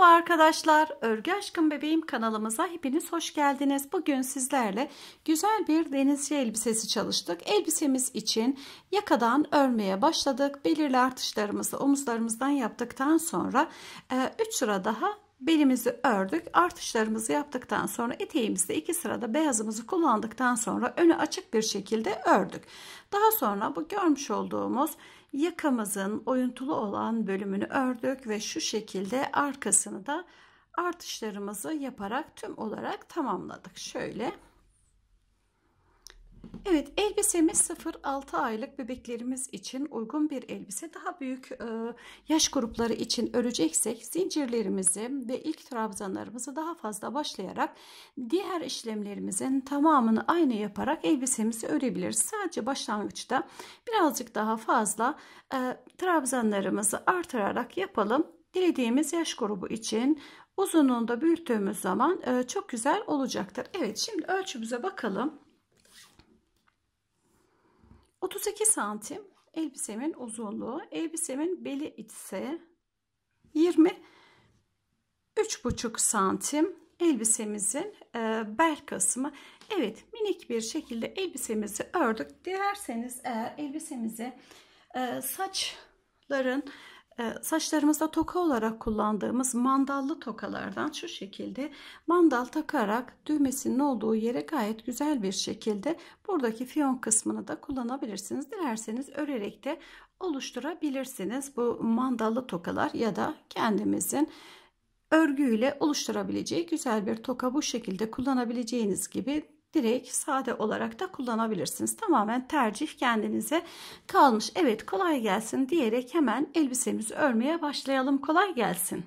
Merhaba arkadaşlar, Örgü Aşkım Bebeğim kanalımıza hepiniz hoş geldiniz. Bugün sizlerle güzel bir denizci elbisesi çalıştık. Elbisemiz için yakadan örmeye başladık. Belirli artışlarımızı omuzlarımızdan yaptıktan sonra 3 e, sıra daha belimizi ördük. Artışlarımızı yaptıktan sonra eteğimizde 2 sırada beyazımızı kullandıktan sonra önü açık bir şekilde ördük. Daha sonra bu görmüş olduğumuz Yakamızın oyuntulu olan bölümünü ördük ve şu şekilde arkasını da artışlarımızı yaparak tüm olarak tamamladık. Şöyle Evet elbisemiz 0-6 aylık bebeklerimiz için uygun bir elbise. Daha büyük e, yaş grupları için öreceksek zincirlerimizi ve ilk trabzanlarımızı daha fazla başlayarak diğer işlemlerimizin tamamını aynı yaparak elbisemizi örebiliriz. Sadece başlangıçta birazcık daha fazla e, trabzanlarımızı artırarak yapalım. Dilediğimiz yaş grubu için uzunluğunda büyüttüğümüz zaman e, çok güzel olacaktır. Evet şimdi ölçümüze bakalım. 32 santim elbisemin uzunluğu. Elbisemin beli ise 20 3,5 santim elbisemizin e, bel kısmı. Evet minik bir şekilde elbisemizi ördük. Dilerseniz e, elbisemizi e, saçların ee, saçlarımızda toka olarak kullandığımız mandallı tokalardan şu şekilde mandal takarak düğmesinin olduğu yere gayet güzel bir şekilde buradaki fiyon kısmını da kullanabilirsiniz. Dilerseniz örerek de oluşturabilirsiniz bu mandallı tokalar ya da kendimizin örgüyle oluşturabileceği güzel bir toka bu şekilde kullanabileceğiniz gibi direkt sade olarak da kullanabilirsiniz. Tamamen tercih kendinize kalmış. Evet kolay gelsin diyerek hemen elbisemizi örmeye başlayalım. Kolay gelsin.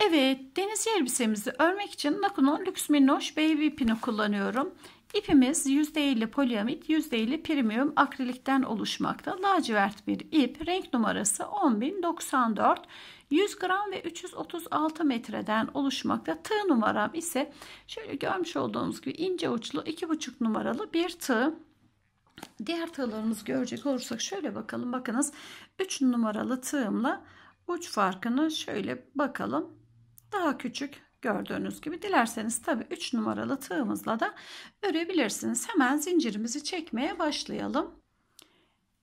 Evet deniz elbisemizi örmek için Naku'nun Lux Minnoş Baby ipini kullanıyorum. İpimiz %50 poliamit, %50 premium akrilikten oluşmakta. Lacivert bir ip. Renk numarası 10.094. 100 gram ve 336 metreden oluşmakta. Tığ numaram ise şöyle görmüş olduğunuz gibi ince uçlu 2,5 numaralı bir tığ. Diğer tığlarımızı görecek olursak şöyle bakalım. Bakınız 3 numaralı tığımla uç farkını şöyle bakalım. Daha küçük Gördüğünüz gibi dilerseniz tabi 3 numaralı tığımızla da örebilirsiniz. Hemen zincirimizi çekmeye başlayalım.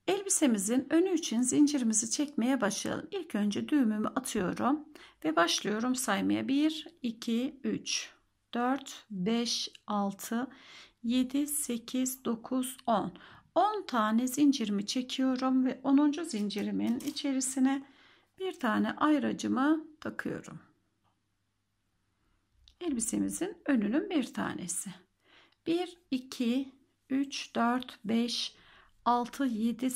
Elbisemizin önü için zincirimizi çekmeye başlayalım. İlk önce düğümümü atıyorum ve başlıyorum saymaya. 1, 2, 3, 4, 5, 6, 7, 8, 9, 10. 10 tane zincirimi çekiyorum ve 10. zincirimin içerisine bir tane ayracımı takıyorum elbisemizin önünün bir tanesi. 1, 2, 3, 4, 5, 6, 7,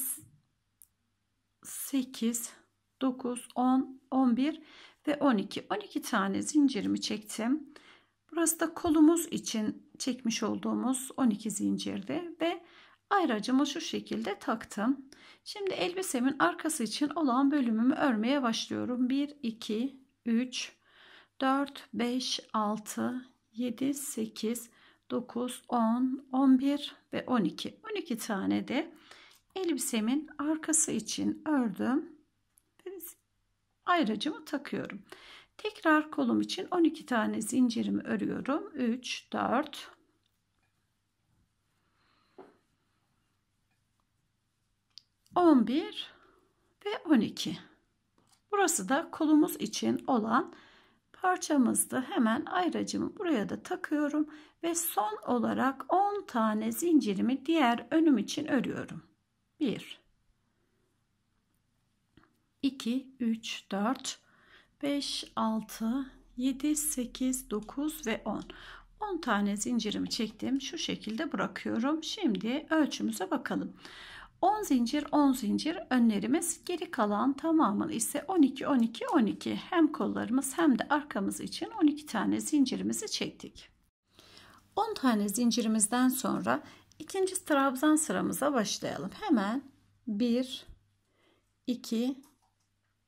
8, 9, 10, 11 ve 12. 12 tane zincirimi çektim. Burası da kolumuz için çekmiş olduğumuz 12 zincirdi ve ayracımı şu şekilde taktım. Şimdi elbisemin arkası için olan bölümümü örmeye başlıyorum. 1, 2, 3, 4, 5, 6, 7, 8, 9, 10, 11 ve 12. 12 tane de elbisemin arkası için ördüm. Ayracımı takıyorum. Tekrar kolum için 12 tane zincirimi örüyorum. 3, 4, 11 ve 12. Burası da kolumuz için olan parçamızda hemen ayracımı buraya da takıyorum ve son olarak 10 tane zincirimi diğer önüm için örüyorum 1 2 3 4 5 6 7 8 9 ve 10 10 tane zincirimi çektim şu şekilde bırakıyorum şimdi ölçümüze bakalım 10 zincir 10 zincir önlerimiz geri kalan tamamını ise 12 12 12 hem kollarımız hem de arkamız için 12 tane zincirimizi çektik. 10 tane zincirimizden sonra ikinci trabzan sıramıza başlayalım. Hemen 1 2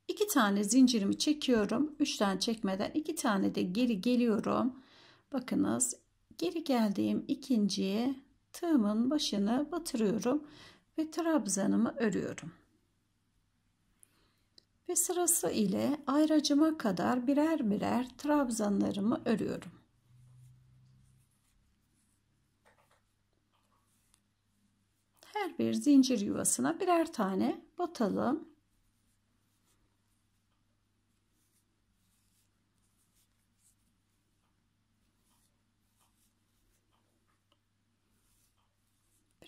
2 tane zincirimi çekiyorum. 3 çekmeden 2 tane de geri geliyorum. Bakınız geri geldiğim ikinciye tığımın başını batırıyorum ve trabzanımı örüyorum. Ve sırası ile ayracıma kadar birer birer trabzanlarımı örüyorum. Her bir zincir yuvasına birer tane batalım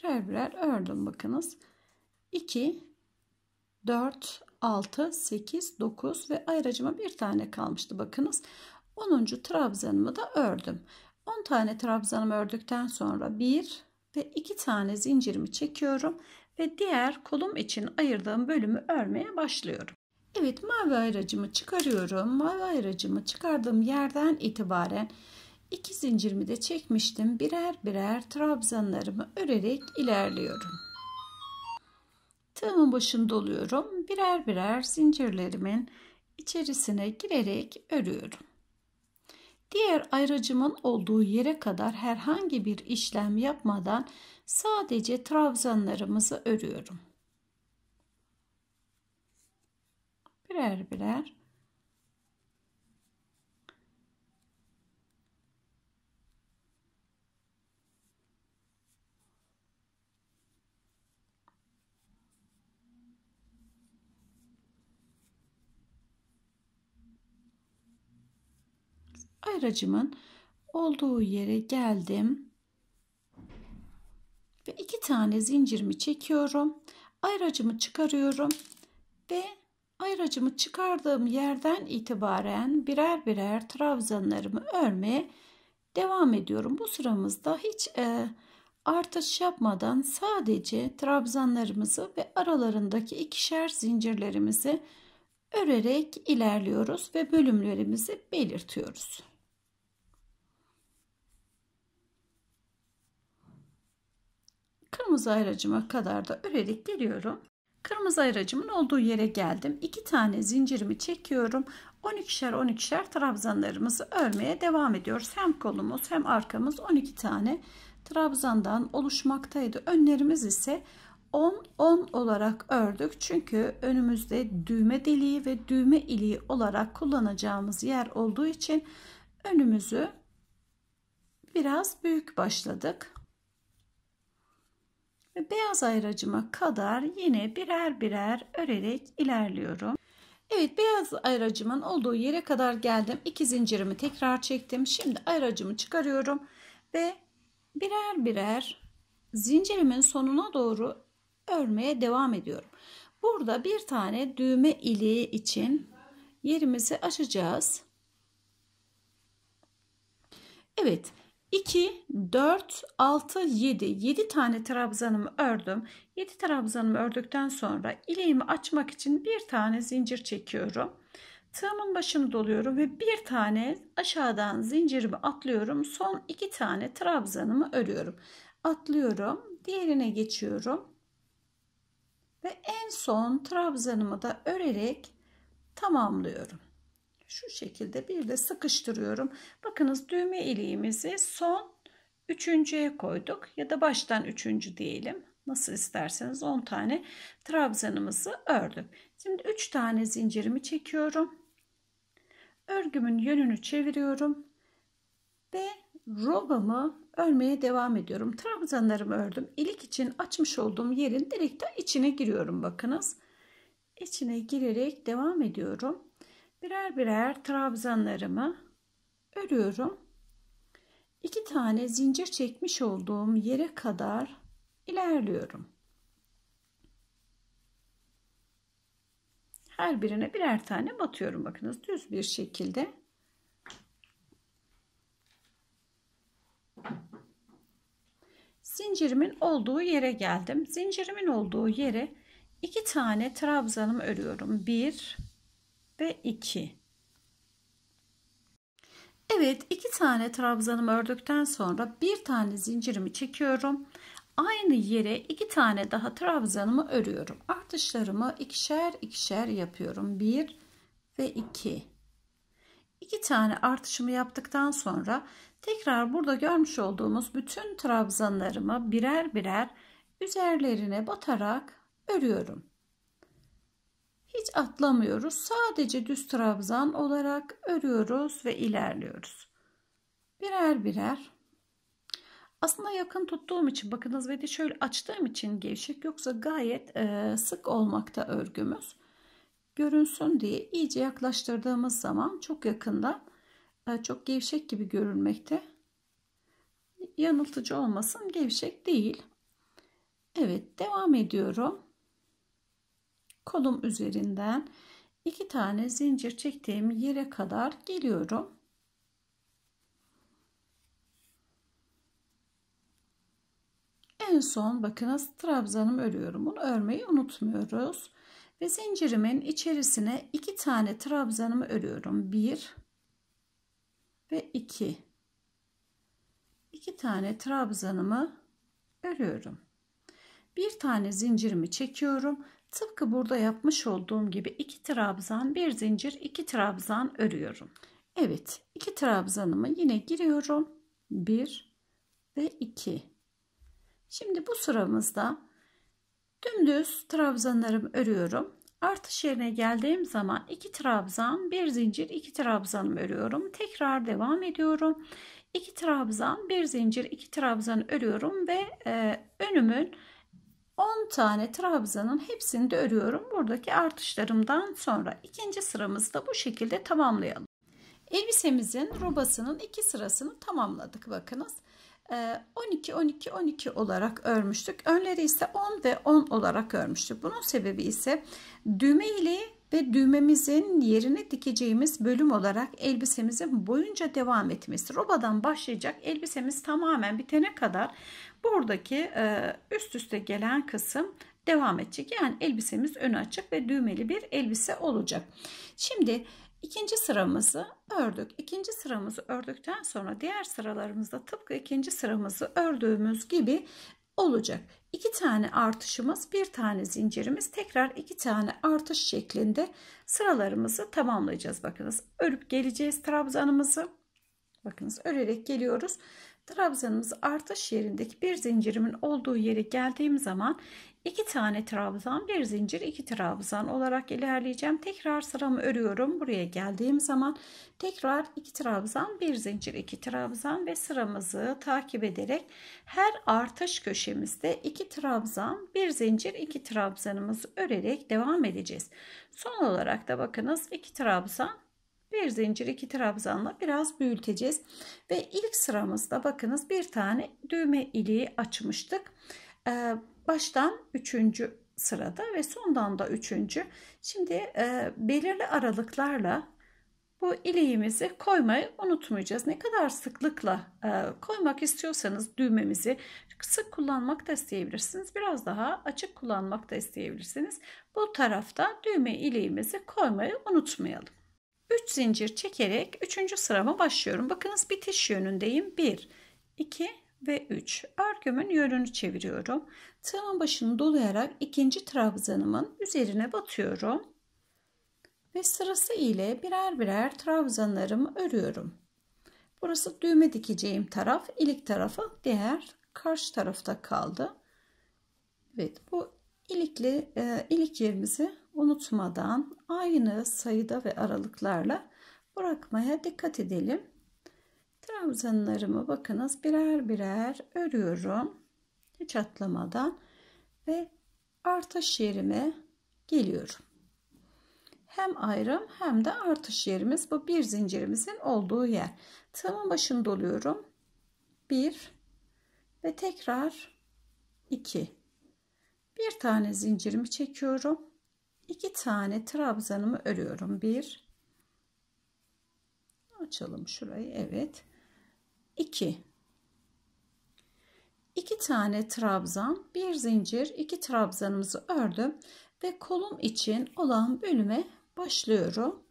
birer birer ördüm bakınız. 2 4 6 8 9 ve ayracıma bir tane kalmıştı bakınız. 10. trabzanımı da ördüm. 10 tane trabzanımı ördükten sonra 1 ve 2 tane zincirimi çekiyorum ve diğer kolum için ayırdığım bölümü örmeye başlıyorum. Evet mavi ayracımı çıkarıyorum. Mavi ayracımı çıkardığım yerden itibaren İki zincirimi de çekmiştim. Birer birer trabzanlarımı örerek ilerliyorum. Tığımın başını doluyorum. Birer birer zincirlerimin içerisine girerek örüyorum. Diğer ayracımın olduğu yere kadar herhangi bir işlem yapmadan sadece trabzanlarımızı örüyorum. Birer birer ayracımın olduğu yere geldim. Ve iki tane zincirimi çekiyorum. Ayracımı çıkarıyorum. Ve ayracımı çıkardığım yerden itibaren birer birer trabzanlarımı örmeye devam ediyorum. Bu sıramızda hiç e, artış yapmadan sadece trabzanlarımızı ve aralarındaki ikişer zincirlerimizi örerek ilerliyoruz ve bölümlerimizi belirtiyoruz. kırmızı ayracıma kadar da örerek geliyorum. Kırmızı ayracımın olduğu yere geldim. 2 tane zincirimi çekiyorum. 12'şer 12'şer trabzanlarımızı örmeye devam ediyoruz. Hem kolumuz hem arkamız 12 tane trabzandan oluşmaktaydı. Önlerimiz ise 10 10 olarak ördük. Çünkü önümüzde düğme deliği ve düğme iliği olarak kullanacağımız yer olduğu için önümüzü biraz büyük başladık ve beyaz ayracıma kadar yine birer birer örerek ilerliyorum. Evet beyaz ayracımın olduğu yere kadar geldim. İki zincirimi tekrar çektim. Şimdi ayracımı çıkarıyorum ve birer birer zincirimin sonuna doğru örmeye devam ediyorum. Burada bir tane düğme iliği için yerimizi açacağız. Evet 2, 4, 6, 7. 7 tane trabzanımı ördüm. 7 trabzanımı ördükten sonra ileğimi açmak için bir tane zincir çekiyorum. Tığımın başını doluyorum ve bir tane aşağıdan zincirimi atlıyorum. Son iki tane trabzanımı örüyorum. Atlıyorum. Diğerine geçiyorum. Ve en son trabzanımı da örerek tamamlıyorum şu şekilde bir de sıkıştırıyorum. Bakınız düğme iliğimizi son üçüncüye koyduk ya da baştan üçüncü diyelim. Nasıl isterseniz 10 tane trabzanımızı ördüm. Şimdi 3 tane zincirimi çekiyorum. Örgümün yönünü çeviriyorum ve robamı örmeye devam ediyorum. Trabzanlarımı ördüm. İlik için açmış olduğum yerin direkt içine giriyorum bakınız. İçine girerek devam ediyorum birer birer trabzanlarımı örüyorum. İki tane zincir çekmiş olduğum yere kadar ilerliyorum. Her birine birer tane batıyorum. Bakınız düz bir şekilde. Zincirimin olduğu yere geldim. Zincirimin olduğu yere iki tane trabzanımı örüyorum. Bir, ve 2. Evet iki tane trabzanımı ördükten sonra bir tane zincirimi çekiyorum. Aynı yere iki tane daha trabzanımı örüyorum. Artışlarımı ikişer ikişer yapıyorum. 1 ve 2. 2 tane artışımı yaptıktan sonra tekrar burada görmüş olduğumuz bütün trabzanlarımı birer birer üzerlerine batarak örüyorum hiç atlamıyoruz. Sadece düz trabzan olarak örüyoruz ve ilerliyoruz. Birer birer. Aslında yakın tuttuğum için bakınız ve de şöyle açtığım için gevşek yoksa gayet e, sık olmakta örgümüz. Görünsün diye iyice yaklaştırdığımız zaman çok yakında e, çok gevşek gibi görünmekte. Yanıltıcı olmasın gevşek değil. Evet devam ediyorum kolum üzerinden iki tane zincir çektiğim yere kadar geliyorum. En son bakın bakınız trabzanım örüyorum. Bunu örmeyi unutmuyoruz. Ve zincirimin içerisine iki tane trabzanımı örüyorum. Bir ve iki. İki tane trabzanımı örüyorum. Bir tane zincirimi çekiyorum Tıpkı burada yapmış olduğum gibi iki trabzan, bir zincir, iki trabzan örüyorum. Evet, iki trabzanımı yine giriyorum. Bir ve iki. Şimdi bu sıramızda dümdüz trabzanlarımı örüyorum. Artış yerine geldiğim zaman iki trabzan, bir zincir, iki trabzanımı örüyorum. Tekrar devam ediyorum. İki trabzan, bir zincir, iki trabzan örüyorum ve e, önümün 10 tane trabzanın hepsini de örüyorum. Buradaki artışlarımdan sonra ikinci sıramızı da bu şekilde tamamlayalım. Elbisemizin robasının iki sırasını tamamladık bakınız. 12 12 12 olarak örmüştük. Önleri ise 10 ve 10 olarak örmüştük. Bunun sebebi ise düğme ile ve düğmemizin yerine dikeceğimiz bölüm olarak elbisemizin boyunca devam etmesi. Robadan başlayacak elbisemiz tamamen bitene kadar buradaki e, üst üste gelen kısım devam edecek. Yani elbisemiz ön açık ve düğmeli bir elbise olacak. Şimdi ikinci sıramızı ördük. İkinci sıramızı ördükten sonra diğer sıralarımızda tıpkı ikinci sıramızı ördüğümüz gibi olacak. İki tane artışımız, bir tane zincirimiz, tekrar iki tane artış şeklinde sıralarımızı tamamlayacağız. Bakınız örüp geleceğiz trabzanımızı. Bakınız örerek geliyoruz. Trabzanımız artış yerindeki bir zincirimin olduğu yere geldiğim zaman 2 tane trabzan, bir zincir, 2 trabzan olarak ilerleyeceğim. Tekrar sıramı örüyorum. Buraya geldiğim zaman tekrar 2 trabzan, bir zincir, 2 trabzan ve sıramızı takip ederek her artış köşemizde 2 trabzan, bir zincir, 2 trabzanımızı örerek devam edeceğiz. Son olarak da bakınız 2 trabzan, bir zincir iki trabzanla biraz büyüteceğiz ve ilk sıramızda bakınız bir tane düğme iliği açmıştık ee, Baştan üçüncü sırada ve sondan da üçüncü. Şimdi e, belirli aralıklarla bu iliğimizi koymayı unutmayacağız. Ne kadar sıklıkla e, koymak istiyorsanız düğmemizi sık kullanmak da isteyebilirsiniz. Biraz daha açık kullanmak da isteyebilirsiniz. Bu tarafta düğme iliğimizi koymayı unutmayalım. 3 zincir çekerek 3. sırama başlıyorum. Bakınız bitiş yönündeyim. 1, 2 ve 3. Örgümün yönünü çeviriyorum. Tığımın başını dolayarak ikinci trabzanımın üzerine batıyorum. Ve sırası ile birer birer trabzanlarımı örüyorum. Burası düğme dikeceğim taraf, ilik tarafı diğer karşı tarafta kaldı. Evet bu ilikli e, ilik yerimizi unutmadan aynı sayıda ve aralıklarla bırakmaya dikkat edelim trabzanlarımı bakınız birer birer örüyorum. Hiç atlamadan ve artış yerime geliyorum. Hem ayrım hem de artış yerimiz bu bir zincirimizin olduğu yer. Tığımın başını doluyorum. bir ve tekrar iki. Bir tane zincirimi çekiyorum. iki tane trabzanımı örüyorum. bir. Açalım şurayı. Evet. 2 2 tane trabzan, bir zincir, iki trabzanımızı ördüm ve kolum için olan bölüme başlıyorum.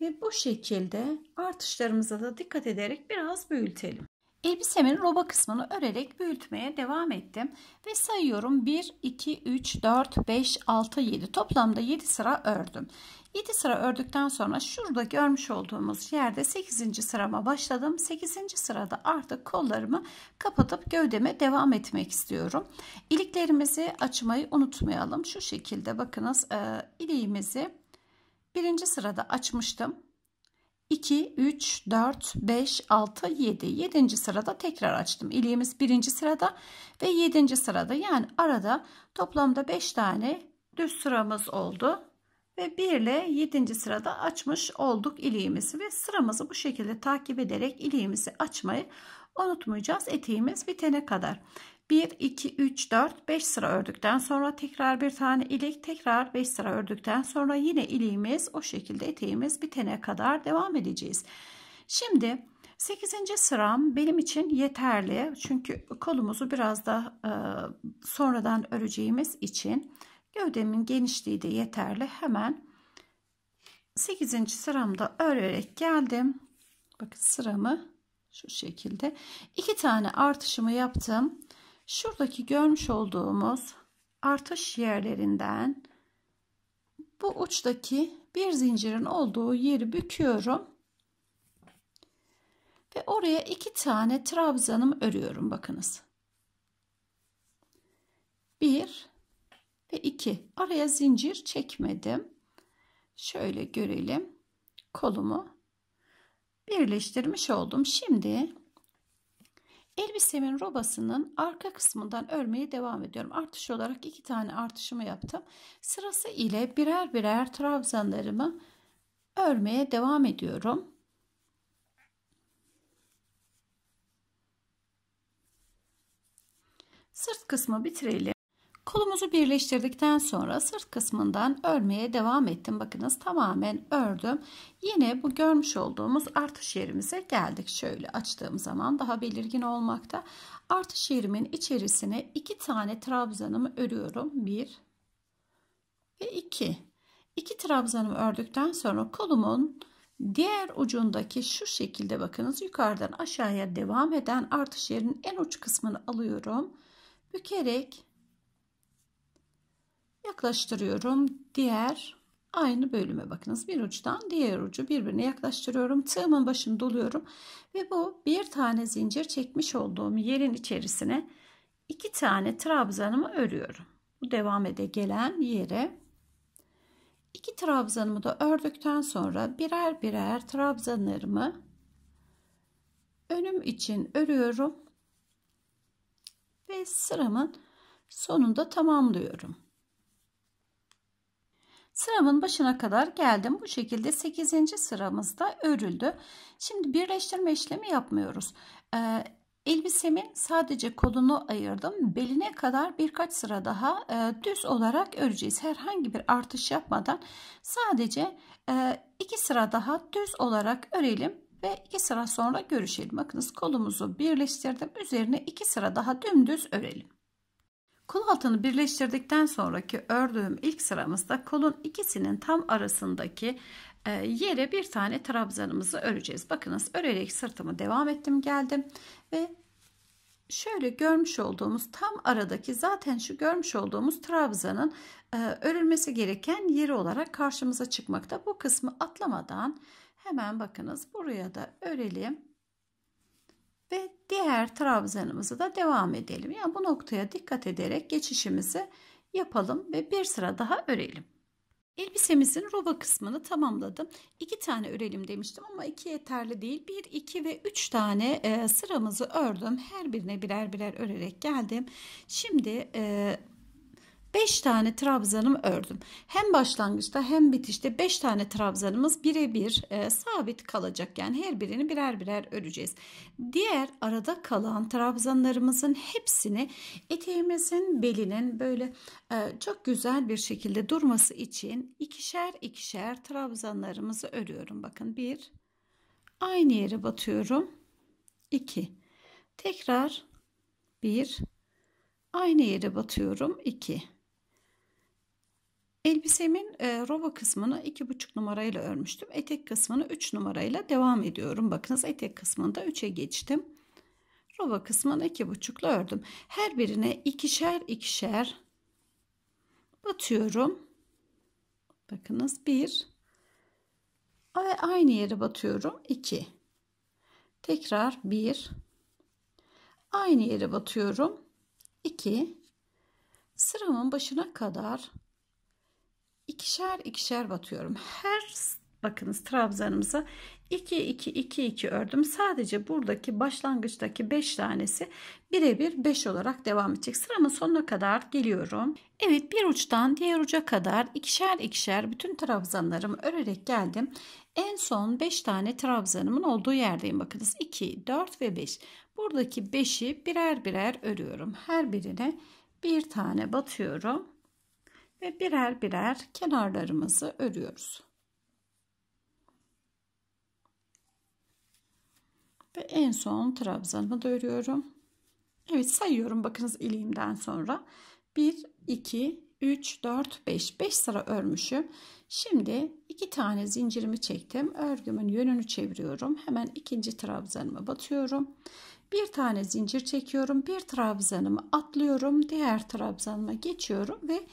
Ve bu şekilde artışlarımıza da dikkat ederek biraz büyütelim. Elbisemin roba kısmını örerek büyütmeye devam ettim ve sayıyorum 1 2 3 4 5 6 7 toplamda 7 sıra ördüm. 7 sıra ördükten sonra şurada görmüş olduğumuz yerde 8. sırama başladım. 8. sırada artık kollarımı kapatıp gövdeme devam etmek istiyorum. İliklerimizi açmayı unutmayalım. Şu şekilde bakınız e, iliğimizi birinci sırada açmıştım. 2, 3, 4, 5, 6, 7. 7. sırada tekrar açtım. İliğimiz 1. sırada ve 7. sırada yani arada toplamda 5 tane düz sıramız oldu. Ve 1 ile 7. sırada açmış olduk iliğimizi ve sıramızı bu şekilde takip ederek iliğimizi açmayı unutmayacağız eteğimiz bitene kadar. 1 2 3 4 5 sıra ördükten sonra tekrar bir tane ilik tekrar 5 sıra ördükten sonra yine iliğimiz o şekilde eteğimiz bitene kadar devam edeceğiz. Şimdi 8. sıram benim için yeterli çünkü kolumuzu biraz da e, sonradan öreceğimiz için Gövdemin genişliği de yeterli. Hemen 8. sıramda örerek geldim. Bakın sıramı şu şekilde. iki tane artışımı yaptım. Şuradaki görmüş olduğumuz artış yerlerinden bu uçtaki bir zincirin olduğu yeri büküyorum. Ve oraya iki tane trabzanım örüyorum. Bakınız. Bir ve 2. Araya zincir çekmedim. Şöyle görelim. Kolumu birleştirmiş oldum. Şimdi elbisemin robasının arka kısmından örmeye devam ediyorum. Artış olarak iki tane artışımı yaptım. Sırası ile birer birer trabzanlarımı örmeye devam ediyorum. Sırt kısmı bitirelim. Kolumuzu birleştirdikten sonra sırt kısmından örmeye devam ettim. Bakınız tamamen ördüm. Yine bu görmüş olduğumuz artış yerimize geldik. Şöyle açtığım zaman daha belirgin olmakta. Artış yerimin içerisine iki tane trabzanımı örüyorum. Bir ve iki. İki trabzanımı ördükten sonra kolumun Diğer ucundaki şu şekilde bakınız yukarıdan aşağıya devam eden artış yerinin en uç kısmını alıyorum. Bükerek yaklaştırıyorum. Diğer aynı bölüme bakınız. Bir uçtan diğer ucu birbirine yaklaştırıyorum. Tığımın başını doluyorum ve bu bir tane zincir çekmiş olduğum yerin içerisine iki tane trabzanımı örüyorum. Bu devam ede gelen yere iki trabzanımı da ördükten sonra birer birer trabzanlarımı önüm için örüyorum ve sıramın sonunda tamamlıyorum. Sıramın başına kadar geldim. Bu şekilde 8. sıramızda örüldü. Şimdi birleştirme işlemi yapmıyoruz. Ee, elbisemin sadece kolunu ayırdım. Beline kadar birkaç sıra daha e, düz olarak öreceğiz. Herhangi bir artış yapmadan sadece e, iki sıra daha düz olarak örelim ve iki sıra sonra görüşelim. Bakınız kolumuzu birleştirdim. Üzerine iki sıra daha dümdüz örelim. Kol altını birleştirdikten sonraki ördüğüm ilk sıramızda kolun ikisinin tam arasındaki e, yere bir tane trabzanımızı öreceğiz. Bakınız örerek sırtımı devam ettim geldim ve şöyle görmüş olduğumuz tam aradaki zaten şu görmüş olduğumuz trabzanın e, örülmesi gereken yeri olarak karşımıza çıkmakta. Bu kısmı atlamadan hemen bakınız buraya da örelim ve diğer trabzanımızı da devam edelim. Yani bu noktaya dikkat ederek geçişimizi yapalım ve bir sıra daha örelim. Elbisemizin roba kısmını tamamladım. İki tane örelim demiştim ama iki yeterli değil. Bir, iki ve üç tane e, sıramızı ördüm. Her birine birer birer örerek geldim. Şimdi e, 5 tane trabzanımı ördüm. Hem başlangıçta hem bitişte 5 tane trabzanımız birebir e, sabit kalacak. Yani her birini birer birer öreceğiz. Diğer arada kalan trabzanlarımızın hepsini eteğimizin belinin böyle e, çok güzel bir şekilde durması için ikişer ikişer trabzanlarımızı örüyorum. Bakın 1 aynı yere batıyorum. 2 tekrar 1 aynı yere batıyorum 2 Elbisemin e, rova kısmını 2,5 numarayla örmüştüm. Etek kısmını 3 numarayla devam ediyorum. Bakınız etek kısmında 3'e geçtim. Rova kısmını 2,5'la ördüm. Her birine ikişer ikişer batıyorum. Bakınız 1 ve aynı yere batıyorum 2. Tekrar 1 aynı yere batıyorum 2 sıramın başına kadar ikişer ikişer batıyorum. Her bakınız trabzanımıza 2 2 2 2 ördüm. Sadece buradaki başlangıçtaki 5 tanesi birebir 5 olarak devam edecek. Sıramın sonuna kadar geliyorum. Evet bir uçtan diğer uca kadar ikişer ikişer bütün trabzanlarımı örerek geldim. En son 5 tane trabzanımın olduğu yerdeyim. Bakınız 2, 4 ve 5. Buradaki 5'i birer birer örüyorum. Her birine bir tane batıyorum ve birer birer kenarlarımızı örüyoruz. Ve en son trabzanımı da örüyorum. Evet sayıyorum bakınız iliğimden sonra. 1, 2, 3, 4, 5. 5 sıra örmüşüm. Şimdi iki tane zincirimi çektim. Örgümün yönünü çeviriyorum. Hemen ikinci trabzanımı batıyorum. Bir tane zincir çekiyorum. Bir trabzanımı atlıyorum. Diğer trabzanıma geçiyorum ve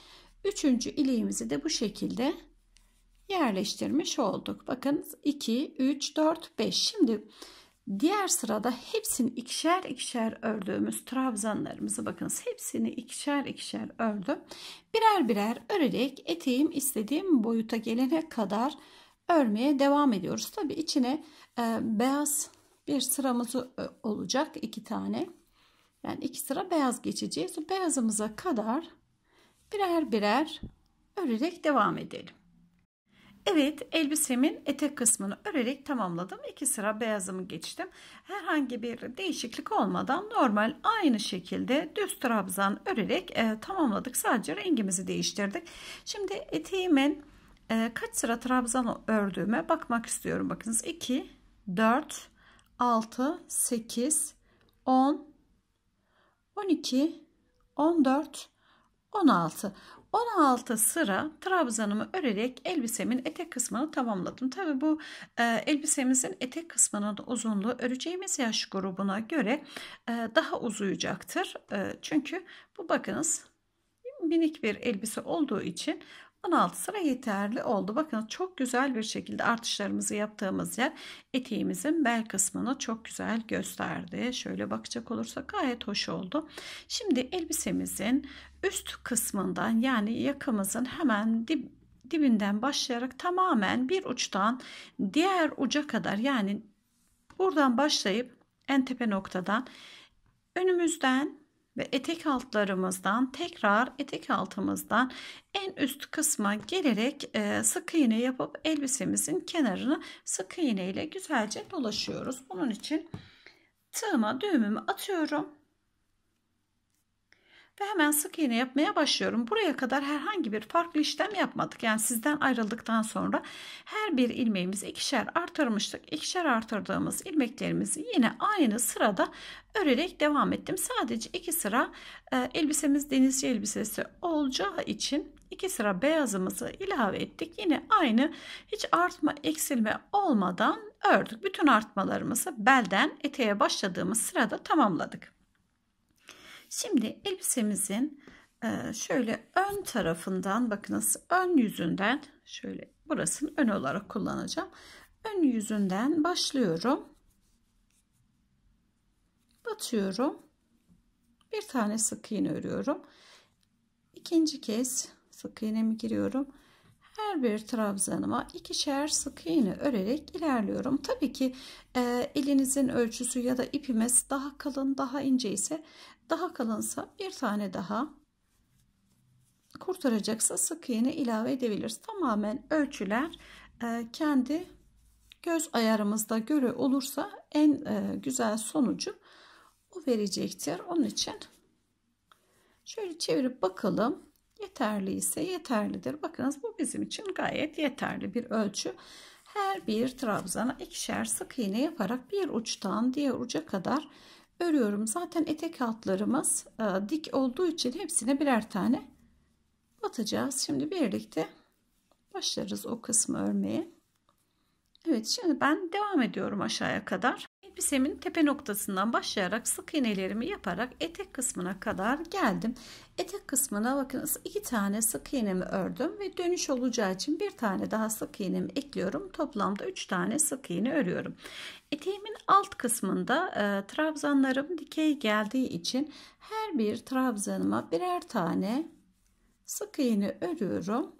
Üçüncü iliğimizi de bu şekilde yerleştirmiş olduk. Bakın 2, 3, 4, 5. Şimdi diğer sırada hepsini ikişer ikişer ördüğümüz trabzanlarımızı bakınız hepsini ikişer ikişer ördüm. Birer birer örerek eteğim istediğim boyuta gelene kadar örmeye devam ediyoruz. Tabi içine e, beyaz bir sıramız e, olacak iki tane. Yani iki sıra beyaz geçeceğiz. Beyazımıza kadar birer birer örerek devam edelim. Evet elbisemin etek kısmını örerek tamamladım. İki sıra beyazımı geçtim. Herhangi bir değişiklik olmadan normal aynı şekilde düz trabzan örerek e, tamamladık. Sadece rengimizi değiştirdik. Şimdi eteğimin e, kaç sıra trabzan ördüğüme bakmak istiyorum. Bakınız 2, 4, 6, 8, 10, 12, 14, 16. 16 sıra trabzanımı örerek elbisemin etek kısmını tamamladım. Tabi bu e, elbisemizin etek kısmının uzunluğu öreceğimiz yaş grubuna göre e, daha uzayacaktır. E, çünkü bu bakınız minik bir elbise olduğu için 16 sıra yeterli oldu. Bakın çok güzel bir şekilde artışlarımızı yaptığımız yer eteğimizin bel kısmını çok güzel gösterdi. Şöyle bakacak olursak gayet hoş oldu. Şimdi elbisemizin üst kısmından yani yakamızın hemen dip, dibinden başlayarak tamamen bir uçtan diğer uca kadar yani buradan başlayıp en tepe noktadan önümüzden ve etek altlarımızdan tekrar etek altımızdan en üst kısma gelerek e, sık iğne yapıp elbisemizin kenarını sık iğne ile güzelce dolaşıyoruz. Bunun için tığıma düğümümü atıyorum ve hemen sık iğne yapmaya başlıyorum. Buraya kadar herhangi bir farklı işlem yapmadık. Yani sizden ayrıldıktan sonra her bir ilmeğimizi ikişer artırmıştık. İkişer artırdığımız ilmeklerimizi yine aynı sırada örerek devam ettim. Sadece iki sıra e, elbisemiz denizci elbisesi olacağı için iki sıra beyazımızı ilave ettik. Yine aynı hiç artma eksilme olmadan ördük. Bütün artmalarımızı belden eteğe başladığımız sırada tamamladık. Şimdi elbisemizin e, şöyle ön tarafından bakınız ön yüzünden şöyle burasını ön olarak kullanacağım. Ön yüzünden başlıyorum. Batıyorum. Bir tane sık iğne örüyorum. İkinci kez sık iğnemi giriyorum. Her bir trabzanıma ikişer sık iğne örerek ilerliyorum. Tabii ki e, elinizin ölçüsü ya da ipimiz daha kalın daha ince ise daha kalınsa bir tane daha kurtaracaksa sık iğne ilave edebiliriz. Tamamen ölçüler ee, kendi göz ayarımızda göre olursa en e, güzel sonucu o verecektir. Onun için şöyle çevirip bakalım. Yeterli ise yeterlidir. Bakınız bu bizim için gayet yeterli bir ölçü. Her bir trabzana ikişer sık iğne yaparak bir uçtan diğer uca kadar örüyorum. Zaten etek altlarımız e, dik olduğu için hepsine birer tane batacağız. Şimdi birlikte başlarız o kısmı örmeye. Evet şimdi ben devam ediyorum aşağıya kadar elbisemin tepe noktasından başlayarak sık iğnelerimi yaparak etek kısmına kadar geldim. Etek kısmına bakınız iki tane sık iğnemi ördüm ve dönüş olacağı için bir tane daha sık iğnemi ekliyorum. Toplamda üç tane sık iğne örüyorum. Eteğimin alt kısmında e, trabzanlarım dikey geldiği için her bir trabzanıma birer tane sık iğne örüyorum.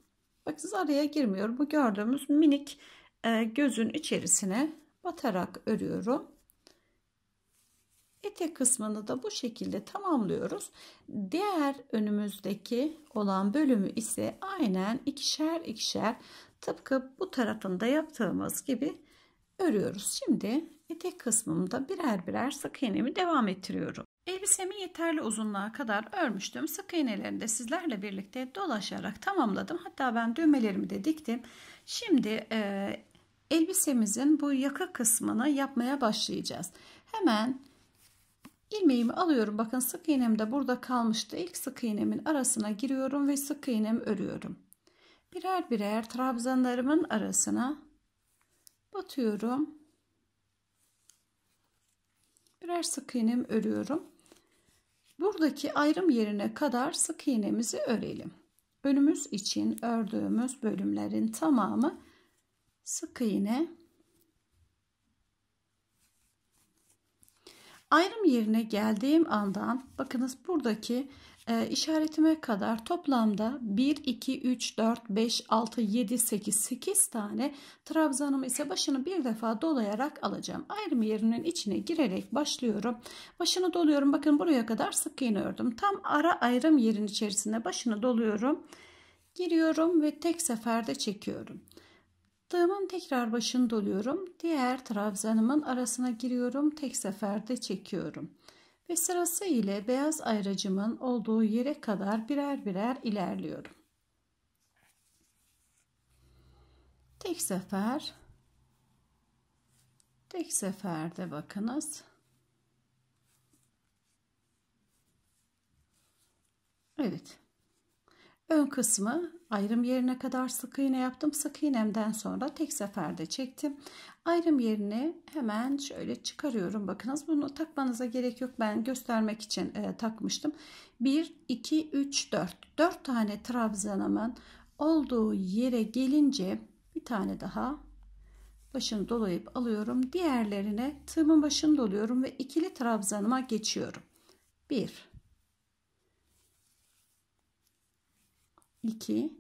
Bakınız araya girmiyorum. Bu gördüğümüz minik e, gözün içerisine batarak örüyorum. Ete kısmını da bu şekilde tamamlıyoruz. Diğer önümüzdeki olan bölümü ise aynen ikişer ikişer tıpkı bu tarafında yaptığımız gibi örüyoruz. Şimdi etek kısmımda birer birer sık iğnemi devam ettiriyorum. Elbisemi yeterli uzunluğa kadar örmüştüm. Sık iğnelerini de sizlerle birlikte dolaşarak tamamladım. Hatta ben düğmelerimi de diktim. Şimdi e, elbisemizin bu yaka kısmını yapmaya başlayacağız. Hemen ilmeğimi alıyorum. Bakın sık iğnem de burada kalmıştı. İlk sık iğnemin arasına giriyorum ve sık iğnem örüyorum. Birer birer trabzanlarımın arasına batıyorum. Birer sık iğnem örüyorum. Buradaki ayrım yerine kadar sık iğnemizi örelim. Önümüz için ördüğümüz bölümlerin tamamı sık iğne Ayrım yerine geldiğim andan bakınız buradaki e, işaretime kadar toplamda 1, 2, 3, 4, 5, 6, 7, 8, 8 tane trabzanımı ise başını bir defa dolayarak alacağım. Ayrım yerinin içine girerek başlıyorum. Başını doluyorum. Bakın buraya kadar sık iğne ördüm. Tam ara ayrım yerin içerisinde başını doluyorum. Giriyorum ve tek seferde çekiyorum. Tığımın tekrar başını doluyorum. Diğer trabzanımın arasına giriyorum. Tek seferde çekiyorum. Ve sırası ile beyaz ayracımın olduğu yere kadar birer birer ilerliyorum. Tek sefer tek seferde bakınız. Evet. Ön kısmı ayrım yerine kadar sık iğne yaptım. Sık iğnemden sonra tek seferde çektim. Ayrım yerini hemen şöyle çıkarıyorum. Bakınız bunu takmanıza gerek yok. Ben göstermek için e, takmıştım. 1, 2, 3, 4. 4 tane trabzanımın olduğu yere gelince bir tane daha başını dolayıp alıyorum. Diğerlerine tığımın başını doluyorum ve ikili trabzanıma geçiyorum. 1 2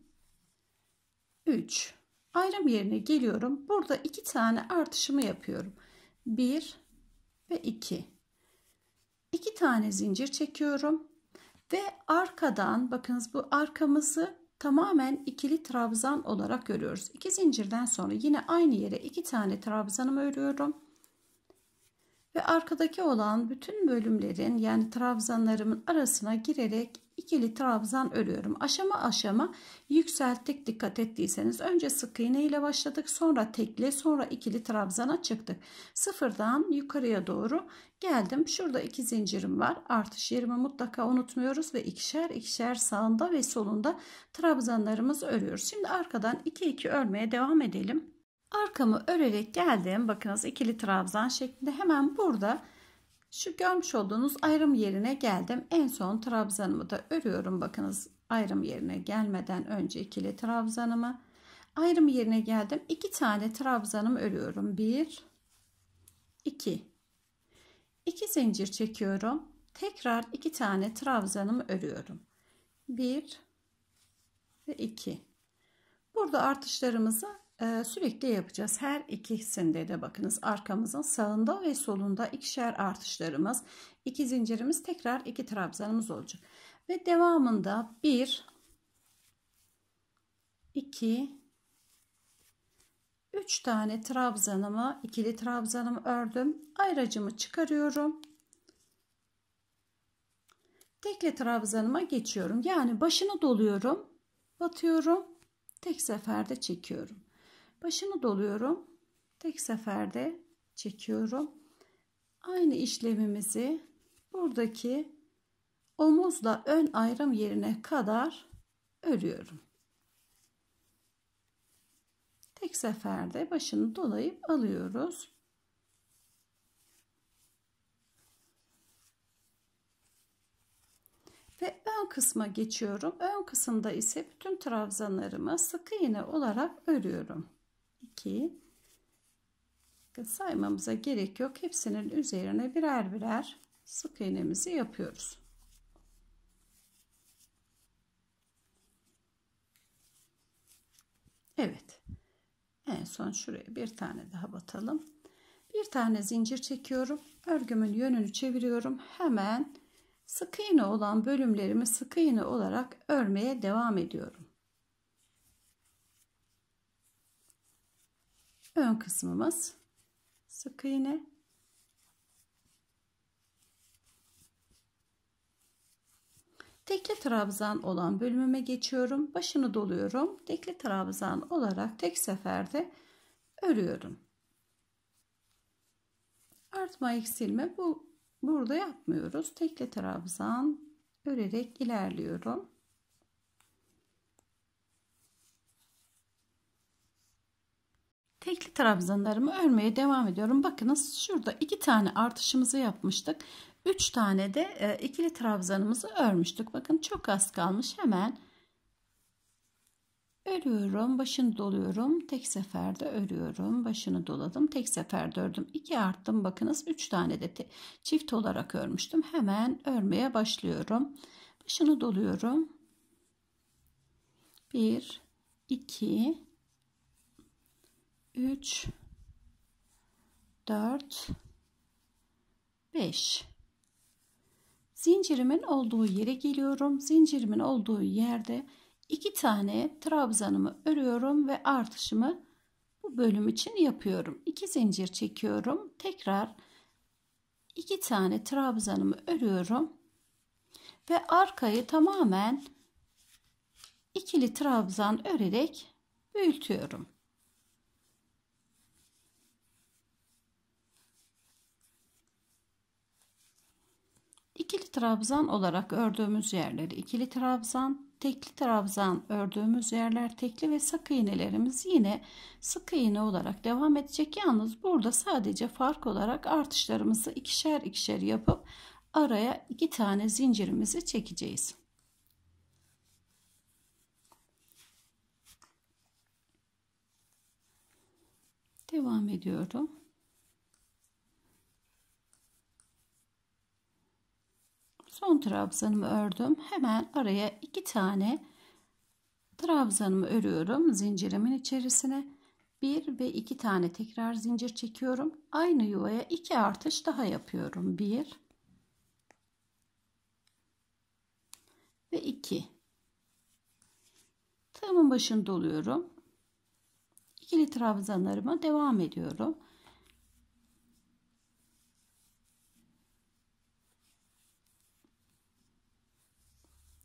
3 ayrım yerine geliyorum burada iki tane artışımı yapıyorum 1 ve 2 2 tane zincir çekiyorum ve arkadan bakınız bu arkamızı tamamen ikili trabzan olarak örüyoruz. İki zincirden sonra yine aynı yere iki tane trabzanımı örüyorum ve arkadaki olan bütün bölümlerin yani trabzanlarımın arasına girerek ikili trabzan örüyorum. Aşama aşama yükselttik dikkat ettiyseniz. Önce sık iğne ile başladık. Sonra tekli sonra ikili trabzana çıktık. Sıfırdan yukarıya doğru geldim. Şurada iki zincirim var. Artış yerimi mutlaka unutmuyoruz ve ikişer ikişer sağında ve solunda trabzanlarımızı örüyoruz. Şimdi arkadan iki iki örmeye devam edelim. Arkamı örerek geldim. Bakınız ikili trabzan şeklinde hemen burada şu görmüş olduğunuz ayrım yerine geldim. En son trabzanımı da örüyorum. Bakınız ayrım yerine gelmeden önce ikili trabzanımı. Ayrım yerine geldim. İki tane trabzanımı örüyorum. Bir, iki. İki zincir çekiyorum. Tekrar iki tane trabzanımı örüyorum. Bir ve iki. Burada artışlarımızı ee, sürekli yapacağız. Her ikisinde de bakınız arkamızın sağında ve solunda ikişer artışlarımız, iki zincirimiz tekrar iki trabzanımız olacak. Ve devamında 1 2 3 tane trabzanımı, ikili trabzanımı ördüm. Ayracımı çıkarıyorum. Tekli trabzanıma geçiyorum. Yani başını doluyorum, batıyorum. Tek seferde çekiyorum. Başını doluyorum. Tek seferde çekiyorum. Aynı işlemimizi buradaki omuzla ön ayrım yerine kadar örüyorum. Tek seferde başını dolayıp alıyoruz. Ve ön kısma geçiyorum. Ön kısımda ise bütün trabzanlarımı sık iğne olarak örüyorum. 2 Bakın saymamıza gerek yok. Hepsinin üzerine birer birer sık iğnemizi yapıyoruz. Evet. En son şuraya bir tane daha batalım. Bir tane zincir çekiyorum. Örgümün yönünü çeviriyorum. Hemen sık iğne olan bölümlerimi sık iğne olarak örmeye devam ediyorum. ön kısmımız sık iğne tekli trabzan olan bölümüme geçiyorum başını doluyorum tekli trabzan olarak tek seferde örüyorum artma eksilme bu burada yapmıyoruz tekli trabzan örerek ilerliyorum Tekli trabzanlarımı örmeye devam ediyorum. Bakınız şurada iki tane artışımızı yapmıştık. Üç tane de e, ikili trabzanımızı örmüştük. Bakın çok az kalmış. Hemen örüyorum. Başını doluyorum. Tek seferde örüyorum. Başını doladım. Tek seferde ördüm. iki arttım. Bakınız üç tane de çift olarak örmüştüm. Hemen örmeye başlıyorum. Başını doluyorum. Bir, iki. 3 4 5 zincirimin olduğu yere geliyorum zincirimin olduğu yerde iki tane trabzanımı örüyorum ve artışımı bu bölüm için yapıyorum iki zincir çekiyorum tekrar iki tane trabzanımı örüyorum ve arkayı tamamen ikili trabzan örerek büyütüyorum İkili trabzan olarak ördüğümüz yerleri ikili trabzan, tekli trabzan ördüğümüz yerler tekli ve sık iğnelerimiz yine sık iğne olarak devam edecek. Yalnız burada sadece fark olarak artışlarımızı ikişer ikişer yapıp araya iki tane zincirimizi çekeceğiz. Devam ediyorum. Son trabzanımı ördüm. Hemen araya iki tane trabzanımı örüyorum zincirimin içerisine. bir ve iki tane tekrar zincir çekiyorum. Aynı yuvaya iki artış daha yapıyorum. bir ve iki. Tığımın başını doluyorum. İkili trabzanlarıma devam ediyorum.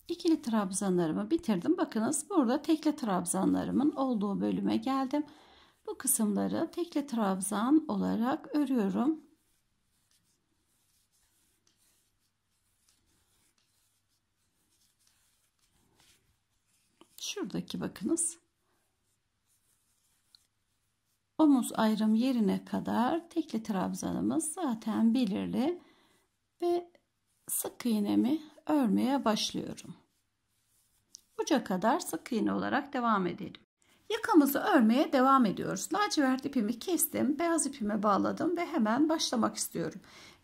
ikili trabzanlarımı bitirdim. Bakınız burada tekli trabzanlarımın olduğu bölüme geldim. Bu kısımları tekli trabzan olarak örüyorum. Şuradaki bakınız. Omuz ayrım yerine kadar tekli trabzanımız zaten belirli ve sık iğnemi örmeye başlıyorum. Uca kadar sık iğne olarak devam edelim. Yakamızı örmeye devam ediyoruz. Lacivert ipimi kestim, beyaz ipime bağladım ve hemen başlamak istiyorum.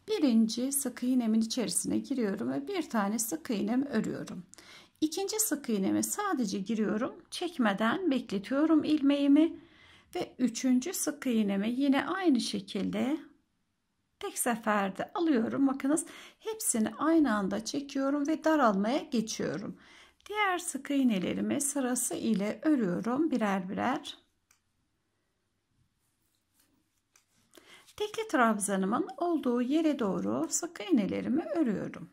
Birinci sık iğnemin içerisine giriyorum ve bir tane sık iğnem örüyorum. İkinci sık iğnemi sadece giriyorum, çekmeden bekletiyorum ilmeğimi ve üçüncü sık iğnemi yine aynı şekilde Tek seferde alıyorum. Bakınız hepsini aynı anda çekiyorum ve daralmaya geçiyorum. Diğer sık iğnelerimi sırası ile örüyorum birer birer. Tekli trabzanımın olduğu yere doğru sık iğnelerimi örüyorum.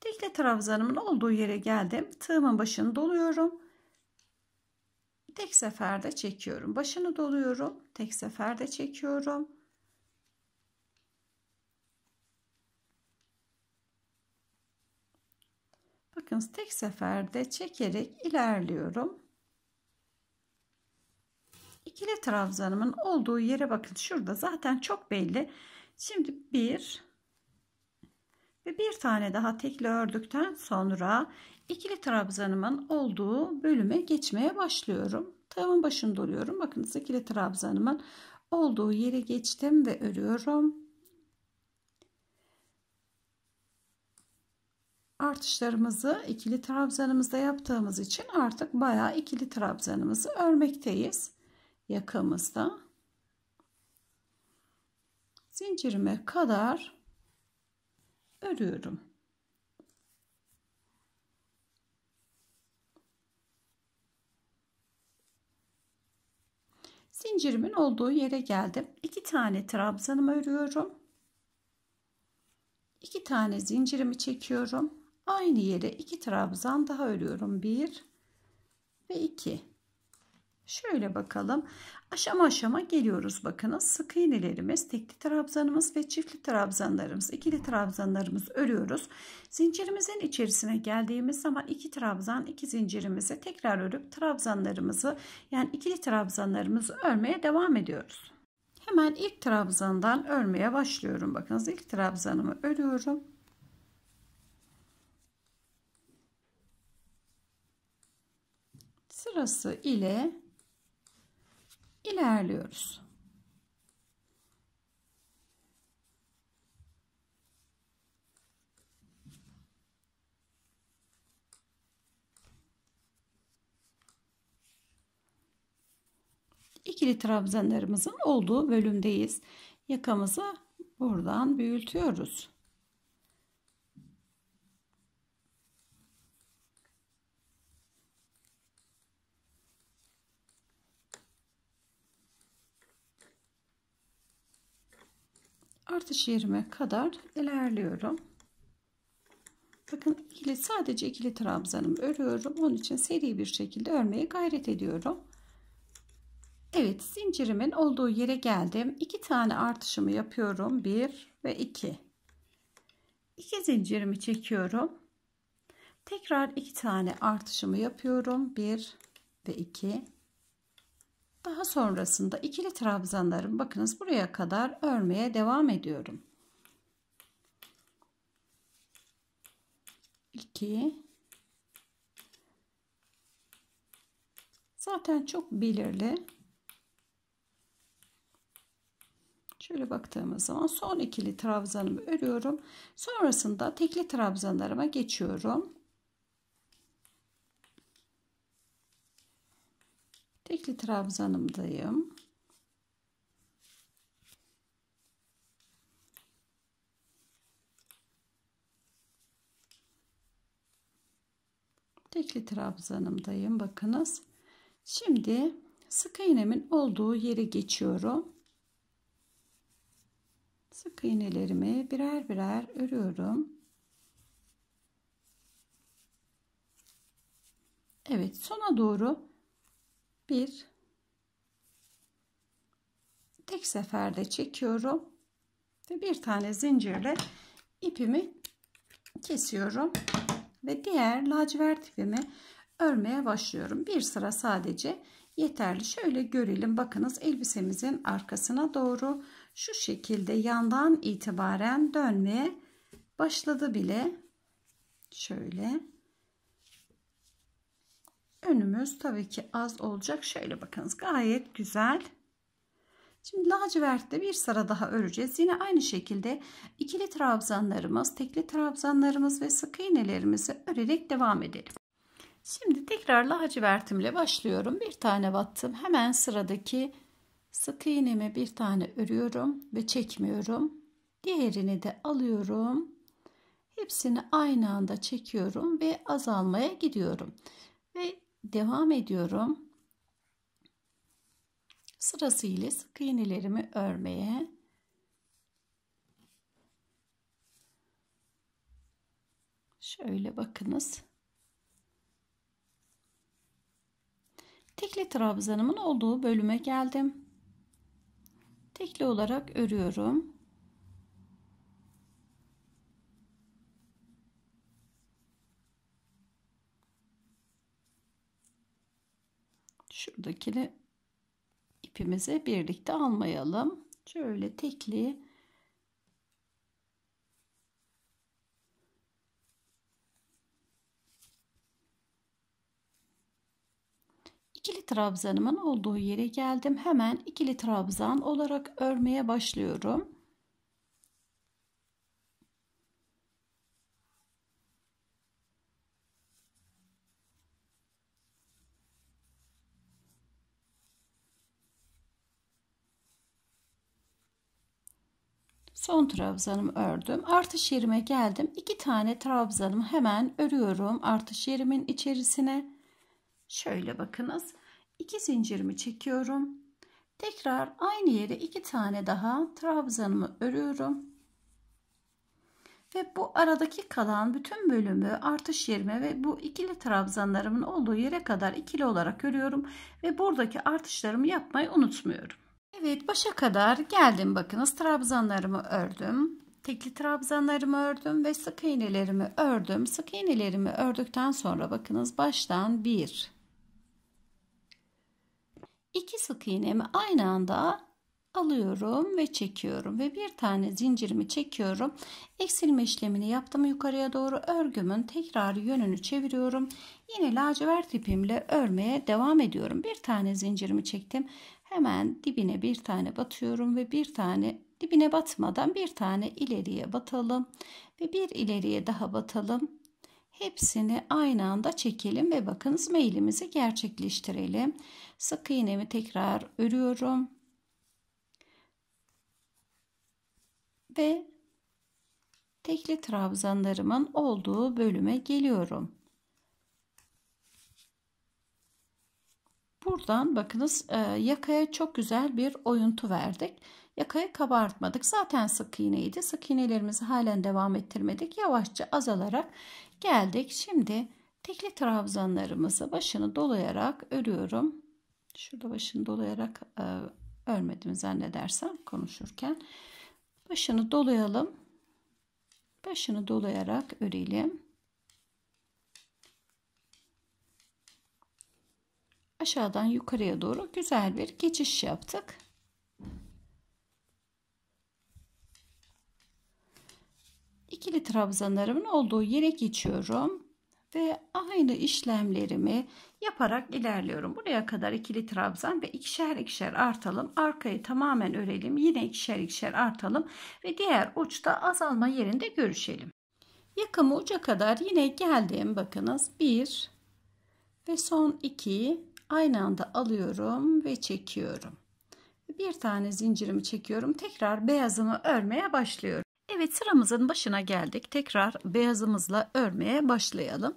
Tekli trabzanımın olduğu yere geldim. Tığımın başını doluyorum. Tek seferde çekiyorum. Başını doluyorum. Tek seferde çekiyorum. Bakın tek seferde çekerek ilerliyorum. İkili trabzanımın olduğu yere bakın. Şurada zaten çok belli. Şimdi bir ve bir tane daha tekli ördükten sonra ikili trabzanımın olduğu bölüme geçmeye başlıyorum. Tığımın başında oluyorum. Bakınız ikili trabzanımın olduğu yere geçtim ve örüyorum. Artışlarımızı ikili trabzanımızda yaptığımız için artık bayağı ikili trabzanımızı örmekteyiz yakamızda. Zincirime kadar örüyorum. Zincirimin olduğu yere geldim. 2 tane trabzanımı örüyorum. 2 tane zincirimi çekiyorum. Aynı yere 2 trabzan daha örüyorum. 1 ve 2. Şöyle bakalım. Aşama aşama geliyoruz bakınız. Sık iğnelerimiz, tekli trabzanımız ve çiftli trabzanlarımız, ikili trabzanlarımız örüyoruz. Zincirimizin içerisine geldiğimiz zaman iki trabzan, iki zincirimizi tekrar örüp trabzanlarımızı yani ikili trabzanlarımızı örmeye devam ediyoruz. Hemen ilk trabzandan örmeye başlıyorum. Bakınız ilk trabzanımı örüyorum. Sırası ile ilerliyoruz. İkili trabzanlarımızın olduğu bölümdeyiz. Yakamızı buradan büyütüyoruz. artış yerime kadar ilerliyorum. Bakın ikili, sadece ikili trabzanım örüyorum. Onun için seri bir şekilde örmeye gayret ediyorum. Evet zincirimin olduğu yere geldim. İki tane artışımı yapıyorum. Bir ve iki. İki zincirimi çekiyorum. Tekrar iki tane artışımı yapıyorum. Bir ve iki. Daha sonrasında ikili trabzanlarım bakınız buraya kadar örmeye devam ediyorum. 2 Zaten çok belirli. Şöyle baktığımız zaman son ikili trabzanımı örüyorum. Sonrasında tekli trabzanlarıma geçiyorum. trabzanımdayım. Tekli trabzanımdayım. Bakınız. Şimdi sık iğnemin olduğu yere geçiyorum. Sık iğnelerimi birer birer örüyorum. Evet sona doğru bir tek seferde çekiyorum ve bir tane zincirle ipimi kesiyorum ve diğer lacivert ipimi örmeye başlıyorum bir sıra sadece yeterli şöyle görelim bakınız elbisemizin arkasına doğru şu şekilde yandan itibaren dönmeye başladı bile şöyle önümüz tabii ki az olacak şöyle bakınız gayet güzel Şimdi lacivertte bir sıra daha öreceğiz. Yine aynı şekilde ikili trabzanlarımız, tekli trabzanlarımız ve sık iğnelerimizi örerek devam edelim. Şimdi tekrar lacivertimle başlıyorum. Bir tane battım. Hemen sıradaki sık iğnemi bir tane örüyorum ve çekmiyorum. Diğerini de alıyorum. Hepsini aynı anda çekiyorum ve azalmaya gidiyorum. Ve devam ediyorum. Sırasıyla sık iğnelerimi örmeye şöyle bakınız. Tekli trabzanımın olduğu bölüme geldim. Tekli olarak örüyorum. Şuradakini ipimizi birlikte almayalım. Şöyle tekli ikili trabzanımın olduğu yere geldim. Hemen ikili trabzan olarak örmeye başlıyorum. Son trabzanımı ördüm. Artış yerime geldim. İki tane trabzanımı hemen örüyorum. Artış yerimin içerisine. Şöyle bakınız. İki zincirimi çekiyorum. Tekrar aynı yere iki tane daha trabzanımı örüyorum. Ve bu aradaki kalan bütün bölümü artış yerime ve bu ikili trabzanlarımın olduğu yere kadar ikili olarak örüyorum. Ve buradaki artışlarımı yapmayı unutmuyorum. Evet başa kadar geldim bakınız trabzanlarımı ördüm. Tekli trabzanlarımı ördüm ve sık iğnelerimi ördüm. Sık iğnelerimi ördükten sonra bakınız baştan 1 2 sık iğnemi aynı anda alıyorum ve çekiyorum ve bir tane zincirimi çekiyorum. Eksilme işlemini yaptım yukarıya doğru örgümün tekrar yönünü çeviriyorum. Yine lacivert ipimle örmeye devam ediyorum. Bir tane zincirimi çektim Hemen dibine bir tane batıyorum ve bir tane dibine batmadan bir tane ileriye batalım ve bir ileriye daha batalım. Hepsini aynı anda çekelim ve bakınız mailimizi gerçekleştirelim. Sık iğnemi tekrar örüyorum. Ve tekli trabzanlarımın olduğu bölüme geliyorum. Buradan bakınız e, yakaya çok güzel bir oyuntu verdik. Yakayı kabartmadık. Zaten sık iğneydi. Sık iğnelerimizi halen devam ettirmedik. Yavaşça azalarak geldik. Şimdi tekli trabzanlarımızı başını dolayarak örüyorum. Şurada başını dolayarak e, örmedim zannedersem konuşurken. Başını dolayalım. Başını dolayarak örelim. aşağıdan yukarıya doğru güzel bir geçiş yaptık. İkili trabzanlarımın olduğu yere geçiyorum ve aynı işlemlerimi yaparak ilerliyorum. Buraya kadar ikili trabzan ve ikişer ikişer artalım. Arkayı tamamen örelim. Yine ikişer ikişer artalım ve diğer uçta azalma yerinde görüşelim. Yakımı uca kadar yine geldim. Bakınız 1 ve son 2 aynı anda alıyorum ve çekiyorum. Bir tane zincirimi çekiyorum. Tekrar beyazımı örmeye başlıyorum. Evet sıramızın başına geldik. Tekrar beyazımızla örmeye başlayalım.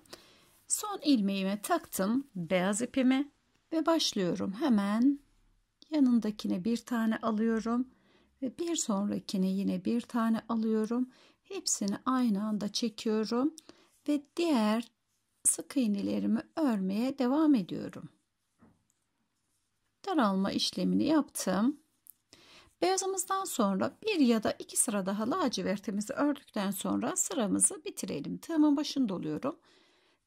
Son ilmeğimi taktım. Beyaz ipimi ve başlıyorum. Hemen yanındakine bir tane alıyorum ve bir sonrakine yine bir tane alıyorum. Hepsini aynı anda çekiyorum ve diğer sık iğnelerimi örmeye devam ediyorum daralma işlemini yaptım. Beyazımızdan sonra bir ya da iki sıra daha lacivertimizi ördükten sonra sıramızı bitirelim. Tığımın başını doluyorum.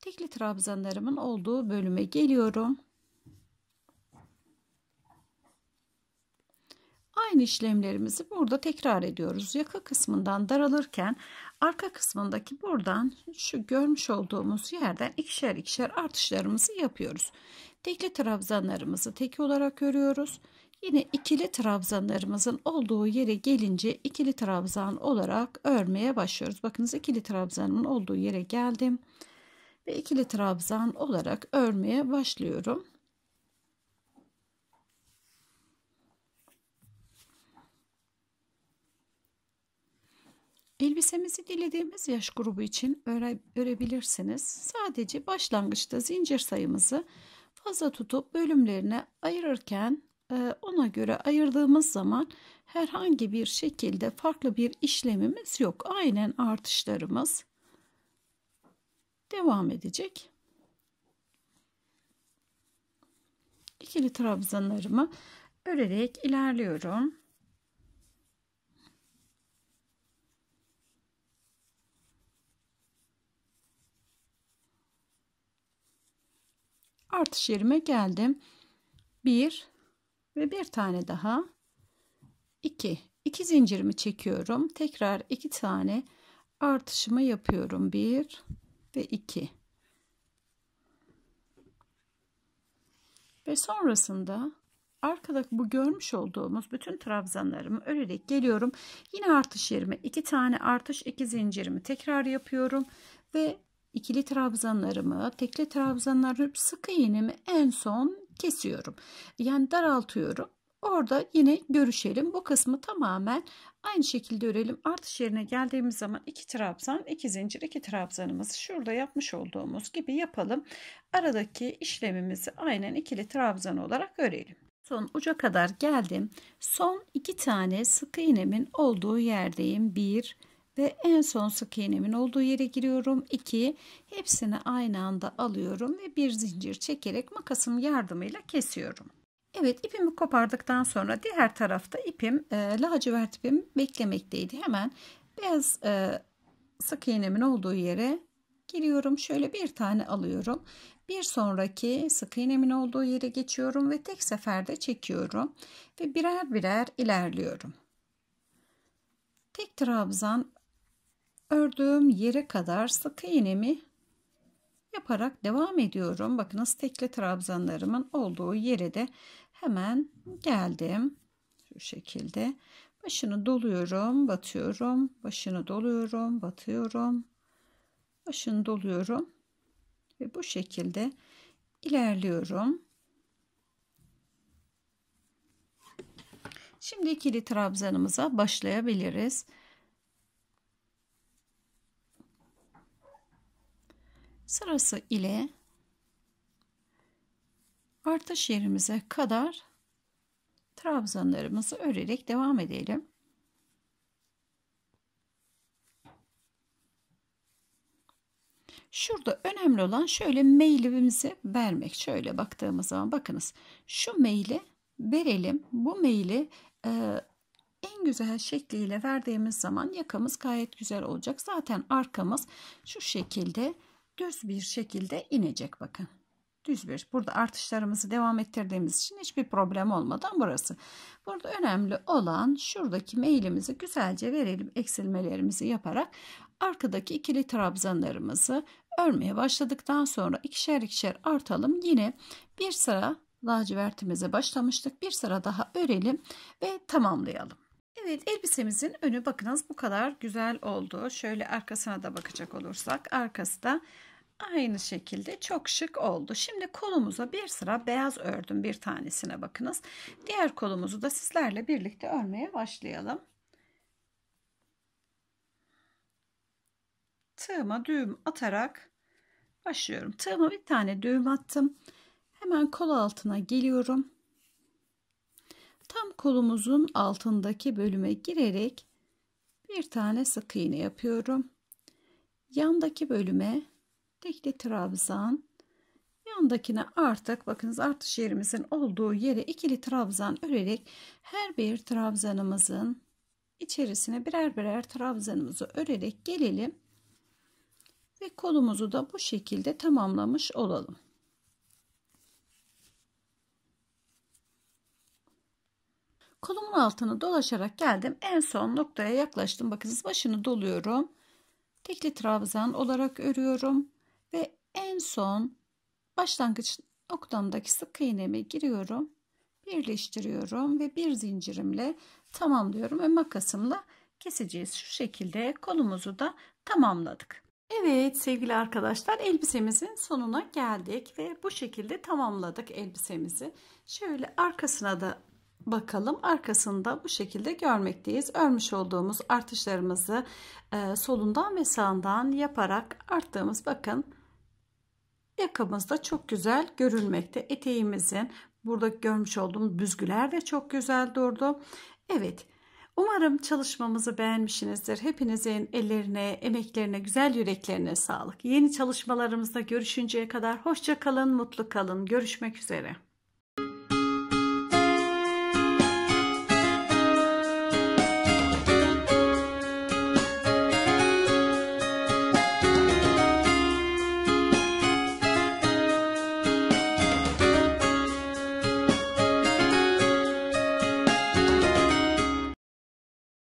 Tekli trabzanlarımın olduğu bölüme geliyorum. Aynı işlemlerimizi burada tekrar ediyoruz. Yaka kısmından daralırken arka kısmındaki buradan şu görmüş olduğumuz yerden ikişer ikişer artışlarımızı yapıyoruz. Tekli trabzanlarımızı tek olarak örüyoruz. Yine ikili trabzanlarımızın olduğu yere gelince ikili trabzan olarak örmeye başlıyoruz. Bakınız ikili trabzanın olduğu yere geldim. Ve ikili trabzan olarak örmeye başlıyorum. Elbisemizi dilediğimiz yaş grubu için öre, örebilirsiniz. Sadece başlangıçta zincir sayımızı fazla tutup bölümlerine ayırırken e, ona göre ayırdığımız zaman herhangi bir şekilde farklı bir işlemimiz yok. Aynen artışlarımız devam edecek. İkili trabzanlarımı örerek ilerliyorum. artış yerime geldim. 1 ve bir tane daha 2. 2 zincirimi çekiyorum. Tekrar 2 tane artışımı yapıyorum. 1 ve 2. Ve sonrasında arkadaki bu görmüş olduğumuz bütün trabzanlarımı örerek geliyorum. Yine artış yerime 2 tane artış 2 zincirimi tekrar yapıyorum ve ikili trabzanlarımı, tekli trabzanlarımı sık iğnemi en son kesiyorum. Yani daraltıyorum. Orada yine görüşelim. Bu kısmı tamamen aynı şekilde örelim. Artış yerine geldiğimiz zaman iki trabzan, iki zincir, iki trabzanımızı şurada yapmış olduğumuz gibi yapalım. Aradaki işlemimizi aynen ikili trabzan olarak örelim. Son uca kadar geldim. Son iki tane sık iğnemin olduğu yerdeyim. Bir, ve en son sık iğnemin olduğu yere giriyorum. 2 hepsini aynı anda alıyorum ve bir zincir çekerek makasım yardımıyla kesiyorum. Evet ipimi kopardıktan sonra diğer tarafta ipim e, lacivert ipim beklemekteydi. Hemen beyaz e, sık iğnemin olduğu yere giriyorum. Şöyle bir tane alıyorum. Bir sonraki sık iğnemin olduğu yere geçiyorum ve tek seferde çekiyorum ve birer birer ilerliyorum. Tek trabzan ördüğüm yere kadar sıkı iğnemi yaparak devam ediyorum. Bakınız tekli trabzanlarımın olduğu yere de hemen geldim. Şu şekilde başını doluyorum, batıyorum, başını doluyorum, batıyorum, başını doluyorum ve bu şekilde ilerliyorum. Şimdi ikili trabzanımıza başlayabiliriz. sırası ile artış yerimize kadar trabzanlarımızı örerek devam edelim. Şurada önemli olan şöyle meylimizi vermek. Şöyle baktığımız zaman bakınız şu meyli verelim. Bu meyli e, en güzel şekliyle verdiğimiz zaman yakamız gayet güzel olacak. Zaten arkamız şu şekilde düz bir şekilde inecek bakın. Düz bir. Burada artışlarımızı devam ettirdiğimiz için hiçbir problem olmadan burası. Burada önemli olan şuradaki mailimizi güzelce verelim eksilmelerimizi yaparak arkadaki ikili trabzanlarımızı örmeye başladıktan sonra ikişer ikişer artalım. Yine bir sıra lacivertimize başlamıştık. Bir sıra daha örelim ve tamamlayalım. Evet elbisemizin önü bakınız bu kadar güzel oldu. Şöyle arkasına da bakacak olursak arkası da Aynı şekilde çok şık oldu. Şimdi kolumuza bir sıra beyaz ördüm bir tanesine bakınız. Diğer kolumuzu da sizlerle birlikte örmeye başlayalım. Tığıma düğüm atarak başlıyorum. Tığıma bir tane düğüm attım. Hemen kol altına geliyorum. Tam kolumuzun altındaki bölüme girerek bir tane sık iğne yapıyorum. Yandaki bölüme Tekli trabzan. Yandakine artık bakınız artış yerimizin olduğu yere ikili trabzan örerek her bir trabzanımızın içerisine birer birer trabzanımızı örerek gelelim. Ve kolumuzu da bu şekilde tamamlamış olalım. Kolumun altını dolaşarak geldim. En son noktaya yaklaştım. Bakınız başını doluyorum. Tekli trabzan olarak örüyorum. En son başlangıç noktamdaki sık iğneme giriyorum. Birleştiriyorum ve bir zincirimle tamamlıyorum ve makasımla keseceğiz. Şu şekilde kolumuzu da tamamladık. Evet sevgili arkadaşlar elbisemizin sonuna geldik ve bu şekilde tamamladık elbisemizi. Şöyle arkasına da bakalım. Arkasında bu şekilde görmekteyiz. Örmüş olduğumuz artışlarımızı e, solundan ve sağından yaparak arttığımız bakın Yakamızda çok güzel görülmekte. Eteğimizin burada görmüş olduğum büzgüler de çok güzel durdu. Evet. Umarım çalışmamızı beğenmişsinizdir. Hepinizin ellerine, emeklerine, güzel yüreklerine sağlık. Yeni çalışmalarımızda görüşünceye kadar hoşça kalın, mutlu kalın. Görüşmek üzere.